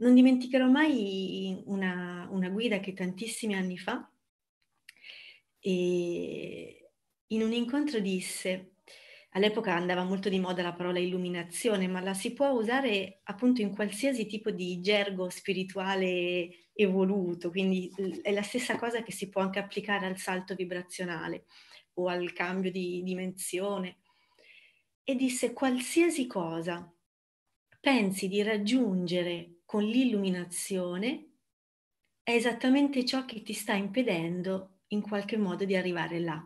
Non dimenticherò mai una, una guida che tantissimi anni fa in un incontro disse, all'epoca andava molto di moda la parola illuminazione, ma la si può usare appunto in qualsiasi tipo di gergo spirituale evoluto, quindi è la stessa cosa che si può anche applicare al salto vibrazionale o al cambio di dimensione. E disse qualsiasi cosa pensi di raggiungere con l'illuminazione è esattamente ciò che ti sta impedendo in qualche modo di arrivare là.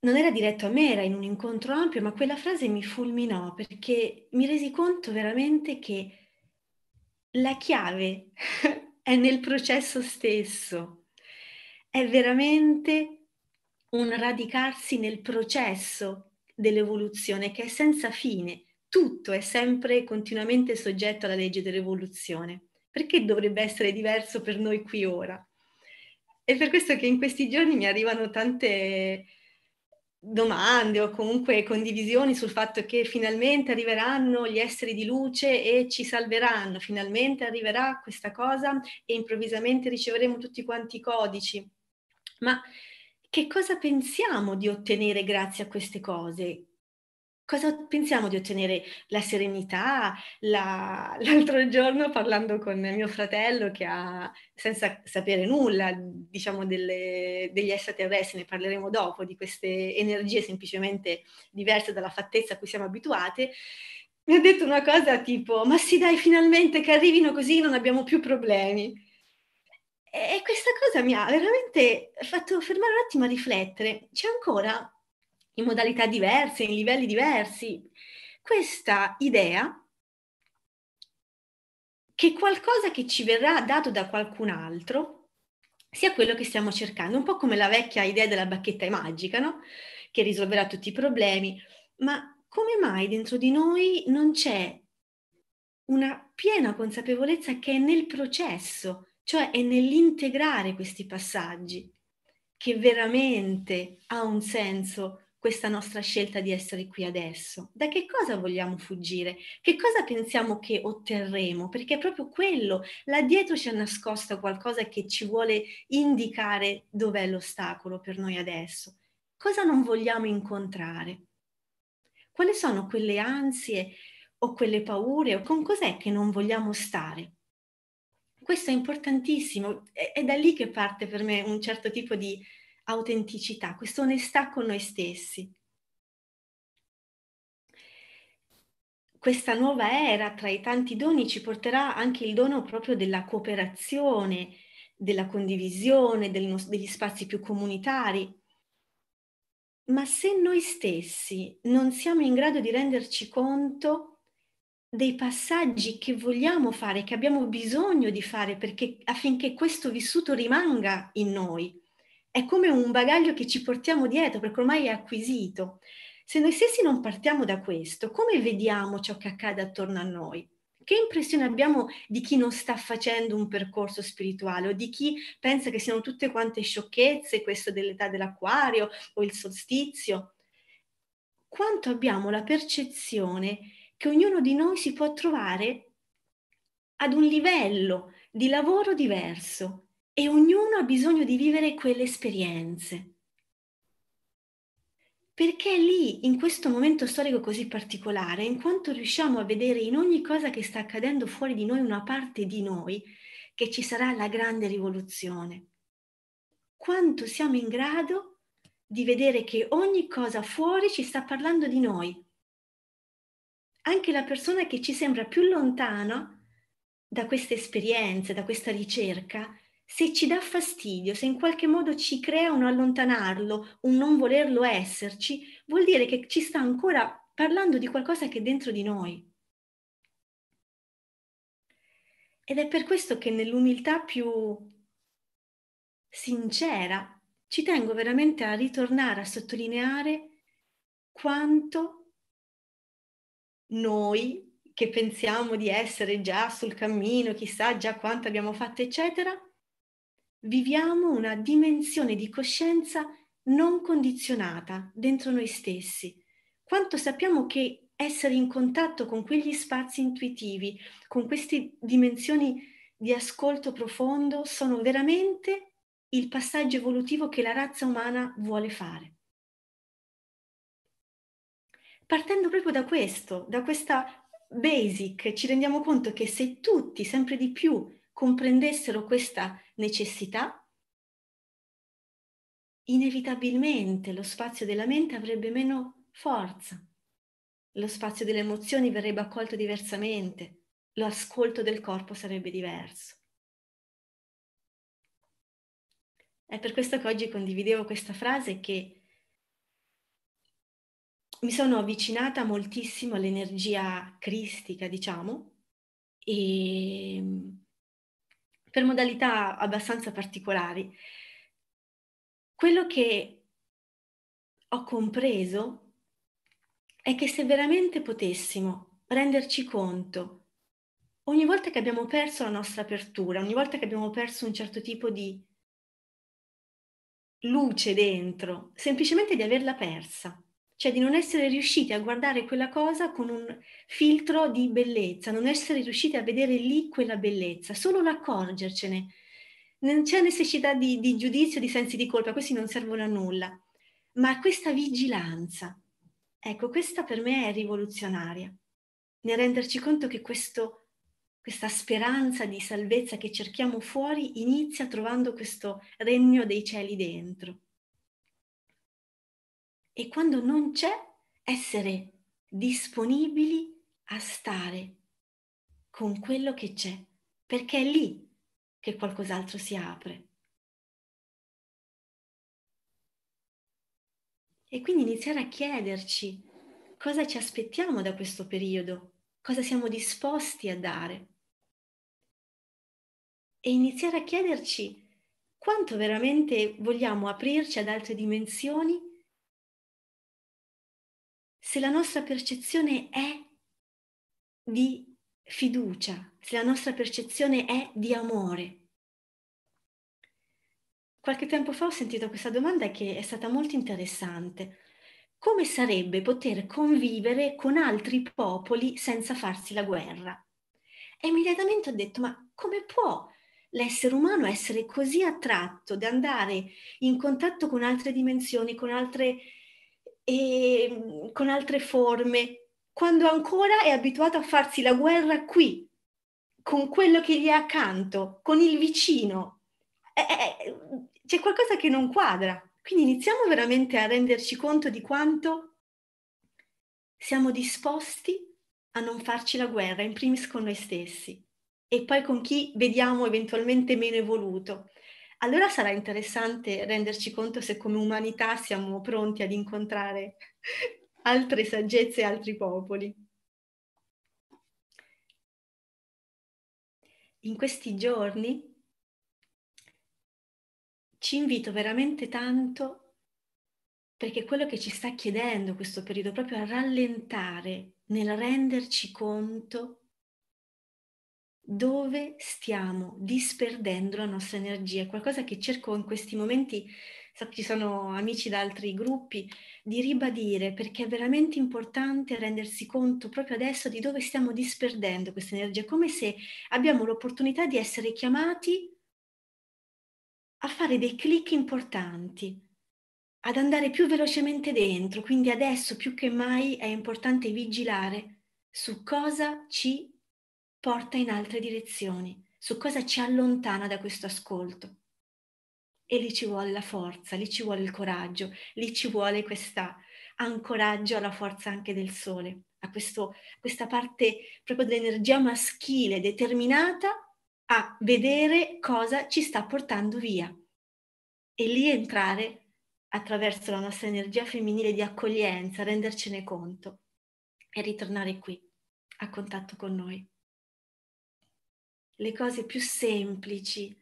Non era diretto a me, era in un incontro ampio, ma quella frase mi fulminò perché mi resi conto veramente che la chiave è nel processo stesso, è veramente un radicarsi nel processo dell'evoluzione che è senza fine tutto è sempre continuamente soggetto alla legge dell'evoluzione. Perché dovrebbe essere diverso per noi qui ora? È per questo che in questi giorni mi arrivano tante domande o comunque condivisioni sul fatto che finalmente arriveranno gli esseri di luce e ci salveranno, finalmente arriverà questa cosa e improvvisamente riceveremo tutti quanti i codici. Ma che cosa pensiamo di ottenere grazie a queste cose? Cosa pensiamo di ottenere la serenità? La... L'altro giorno parlando con mio fratello che ha, senza sapere nulla, diciamo delle, degli extraterrestri, ne parleremo dopo, di queste energie semplicemente diverse dalla fattezza a cui siamo abituate, mi ha detto una cosa tipo, ma sì dai, finalmente che arrivino così non abbiamo più problemi. E questa cosa mi ha veramente fatto fermare un attimo a riflettere. C'è ancora in modalità diverse, in livelli diversi. Questa idea che qualcosa che ci verrà dato da qualcun altro sia quello che stiamo cercando, un po' come la vecchia idea della bacchetta magica, no? che risolverà tutti i problemi, ma come mai dentro di noi non c'è una piena consapevolezza che è nel processo, cioè è nell'integrare questi passaggi, che veramente ha un senso questa nostra scelta di essere qui adesso? Da che cosa vogliamo fuggire? Che cosa pensiamo che otterremo? Perché è proprio quello, là dietro c'è nascosto qualcosa che ci vuole indicare dov'è l'ostacolo per noi adesso. Cosa non vogliamo incontrare? Quali sono quelle ansie o quelle paure o con cos'è che non vogliamo stare? Questo è importantissimo, è, è da lì che parte per me un certo tipo di autenticità, questa onestà con noi stessi. Questa nuova era, tra i tanti doni, ci porterà anche il dono proprio della cooperazione, della condivisione, del, degli spazi più comunitari. Ma se noi stessi non siamo in grado di renderci conto dei passaggi che vogliamo fare, che abbiamo bisogno di fare perché, affinché questo vissuto rimanga in noi, è come un bagaglio che ci portiamo dietro perché ormai è acquisito. Se noi stessi non partiamo da questo, come vediamo ciò che accade attorno a noi? Che impressione abbiamo di chi non sta facendo un percorso spirituale o di chi pensa che siano tutte quante sciocchezze, questo dell'età dell'acquario o il solstizio? Quanto abbiamo la percezione che ognuno di noi si può trovare ad un livello di lavoro diverso, e ognuno ha bisogno di vivere quelle esperienze. Perché lì, in questo momento storico così particolare, in quanto riusciamo a vedere in ogni cosa che sta accadendo fuori di noi una parte di noi, che ci sarà la grande rivoluzione. Quanto siamo in grado di vedere che ogni cosa fuori ci sta parlando di noi. Anche la persona che ci sembra più lontana da queste esperienze, da questa ricerca, se ci dà fastidio, se in qualche modo ci crea un allontanarlo, un non volerlo esserci, vuol dire che ci sta ancora parlando di qualcosa che è dentro di noi. Ed è per questo che nell'umiltà più sincera ci tengo veramente a ritornare a sottolineare quanto noi che pensiamo di essere già sul cammino, chissà già quanto abbiamo fatto, eccetera, viviamo una dimensione di coscienza non condizionata dentro noi stessi, quanto sappiamo che essere in contatto con quegli spazi intuitivi, con queste dimensioni di ascolto profondo, sono veramente il passaggio evolutivo che la razza umana vuole fare. Partendo proprio da questo, da questa basic, ci rendiamo conto che se tutti sempre di più comprendessero questa necessità, inevitabilmente lo spazio della mente avrebbe meno forza, lo spazio delle emozioni verrebbe accolto diversamente, lo ascolto del corpo sarebbe diverso. È per questo che oggi condividevo questa frase che mi sono avvicinata moltissimo all'energia cristica, diciamo, e per modalità abbastanza particolari. Quello che ho compreso è che se veramente potessimo renderci conto, ogni volta che abbiamo perso la nostra apertura, ogni volta che abbiamo perso un certo tipo di luce dentro, semplicemente di averla persa, cioè di non essere riusciti a guardare quella cosa con un filtro di bellezza, non essere riusciti a vedere lì quella bellezza, solo l'accorgercene. Non c'è necessità di, di giudizio, di sensi di colpa, questi non servono a nulla, ma questa vigilanza, ecco, questa per me è rivoluzionaria, nel renderci conto che questo, questa speranza di salvezza che cerchiamo fuori inizia trovando questo regno dei cieli dentro e quando non c'è, essere disponibili a stare con quello che c'è, perché è lì che qualcos'altro si apre. E quindi iniziare a chiederci cosa ci aspettiamo da questo periodo, cosa siamo disposti a dare. E iniziare a chiederci quanto veramente vogliamo aprirci ad altre dimensioni se la nostra percezione è di fiducia, se la nostra percezione è di amore. Qualche tempo fa ho sentito questa domanda che è stata molto interessante. Come sarebbe poter convivere con altri popoli senza farsi la guerra? E immediatamente ho detto, ma come può l'essere umano essere così attratto da andare in contatto con altre dimensioni, con altre e ehm, con altre forme, quando ancora è abituato a farsi la guerra qui, con quello che gli è accanto, con il vicino. È, eh, è, eh, eh, c'è qualcosa che non quadra. Quindi iniziamo veramente a renderci conto di quanto siamo disposti a non farci la guerra, in primis con noi stessi e poi con chi vediamo eventualmente meno evoluto allora sarà interessante renderci conto se come umanità siamo pronti ad incontrare altre saggezze e altri popoli. In questi giorni ci invito veramente tanto perché quello che ci sta chiedendo questo periodo è proprio a rallentare nel renderci conto dove stiamo disperdendo la nostra energia, qualcosa che cerco in questi momenti, ci sono amici da altri gruppi, di ribadire perché è veramente importante rendersi conto proprio adesso di dove stiamo disperdendo questa energia, come se abbiamo l'opportunità di essere chiamati a fare dei clic importanti, ad andare più velocemente dentro, quindi adesso più che mai è importante vigilare su cosa ci porta in altre direzioni, su cosa ci allontana da questo ascolto. E lì ci vuole la forza, lì ci vuole il coraggio, lì ci vuole questa ancoraggio alla forza anche del sole, a questo, questa parte proprio dell'energia maschile determinata a vedere cosa ci sta portando via. E lì entrare attraverso la nostra energia femminile di accoglienza, rendercene conto e ritornare qui, a contatto con noi le cose più semplici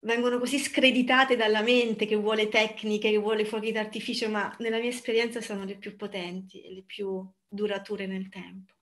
vengono così screditate dalla mente che vuole tecniche, che vuole fuochi d'artificio, ma nella mia esperienza sono le più potenti e le più durature nel tempo.